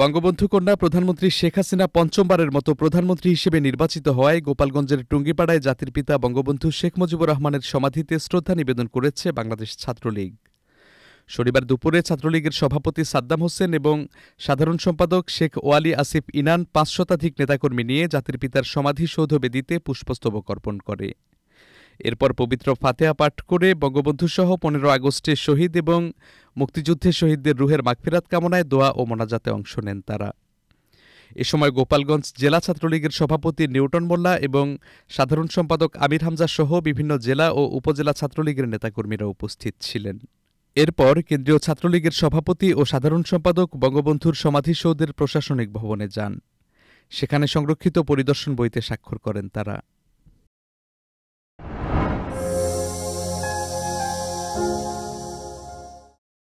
বঙ্গবন্ধু কন্যা প্রধানমন্ত্রী শেখ হাসিনা পঞ্চমবারের মতো প্রধানমন্ত্রী হিসেবে নির্বাচিত হওয়ায় গোপালগঞ্জের টুঙ্গিপাড়ায় জাতির পিতা বঙ্গবন্ধু শেখ মুজিবুর রহমানের সমাধিতে শ্রদ্ধা নিবেদন করেছে বাংলাদেশ ছাত্রলীগ শনিবার দুপুরে ছাত্রলীগের সভাপতি সাদ্দাম হোসেন এবং সাধারণ সম্পাদক শেখ ওয়ালি আসিফ ইনান পাঁচ শতাধিক নেতাকর্মী নিয়ে জাতির পিতার সমাধিসৌধ বেদিতে পুষ্পস্তবক অর্পণ করে এরপর পবিত্র ফাতেহা পাঠ করে বঙ্গবন্ধু সহ পনেরো আগস্টের শহীদ এবং মুক্তিযুদ্ধের শহীদদের রুহের মাগফিরাত কামনায় দোয়া ও মোনাজাতে অংশ নেন তারা এ সময় গোপালগঞ্জ জেলা ছাত্রলীগের সভাপতি নিউটন মোল্লা এবং সাধারণ সম্পাদক আমির হামজা সহ বিভিন্ন জেলা ও উপজেলা ছাত্রলীগের নেতাকর্মীরা উপস্থিত ছিলেন এরপর কেন্দ্রীয় ছাত্রলীগের সভাপতি ও সাধারণ সম্পাদক বঙ্গবন্ধুর সমাধিসৌধের প্রশাসনিক ভবনে যান সেখানে সংরক্ষিত পরিদর্শন বইতে স্বাক্ষর করেন তারা